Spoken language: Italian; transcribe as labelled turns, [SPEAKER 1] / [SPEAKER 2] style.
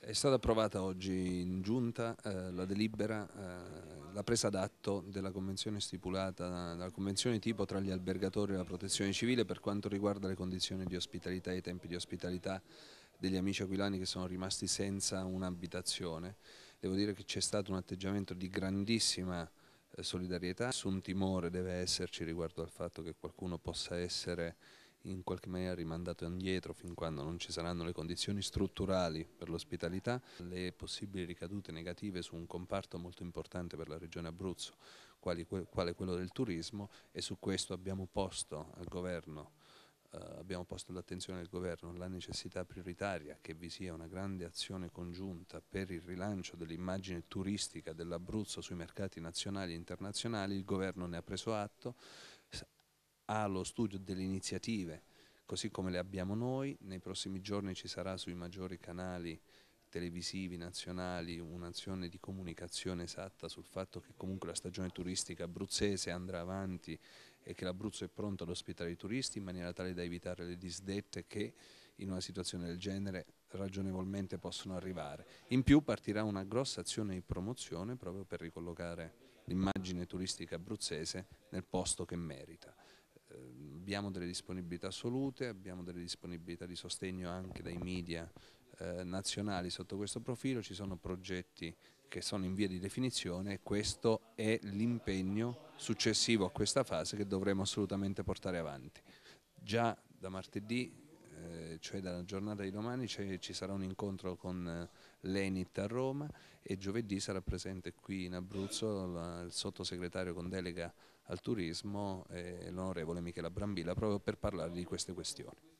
[SPEAKER 1] È stata approvata oggi in giunta eh, la delibera, eh, la presa d'atto della convenzione stipulata dalla convenzione tipo tra gli albergatori e la protezione civile per quanto riguarda le condizioni di ospitalità e i tempi di ospitalità degli amici aquilani che sono rimasti senza un'abitazione. Devo dire che c'è stato un atteggiamento di grandissima eh, solidarietà, nessun timore deve esserci riguardo al fatto che qualcuno possa essere in qualche maniera rimandato indietro fin quando non ci saranno le condizioni strutturali per l'ospitalità, le possibili ricadute negative su un comparto molto importante per la regione Abruzzo, quale, quello del turismo e su questo abbiamo posto al governo Uh, abbiamo posto all'attenzione del governo la necessità prioritaria che vi sia una grande azione congiunta per il rilancio dell'immagine turistica dell'Abruzzo sui mercati nazionali e internazionali, il governo ne ha preso atto, ha lo studio delle iniziative, così come le abbiamo noi, nei prossimi giorni ci sarà sui maggiori canali televisivi nazionali un'azione di comunicazione esatta sul fatto che comunque la stagione turistica abruzzese andrà avanti e che l'Abruzzo è pronto ad ospitare i turisti in maniera tale da evitare le disdette che in una situazione del genere ragionevolmente possono arrivare. In più partirà una grossa azione di promozione proprio per ricollocare l'immagine turistica abruzzese nel posto che merita abbiamo delle disponibilità assolute, abbiamo delle disponibilità di sostegno anche dai media eh, nazionali sotto questo profilo, ci sono progetti che sono in via di definizione e questo è l'impegno successivo a questa fase che dovremo assolutamente portare avanti. Già da martedì eh, cioè dalla giornata di domani ci sarà un incontro con eh, l'ENIT a Roma e giovedì sarà presente qui in Abruzzo il sottosegretario con delega al turismo, eh, l'onorevole Michela Brambilla, proprio per parlare di queste questioni.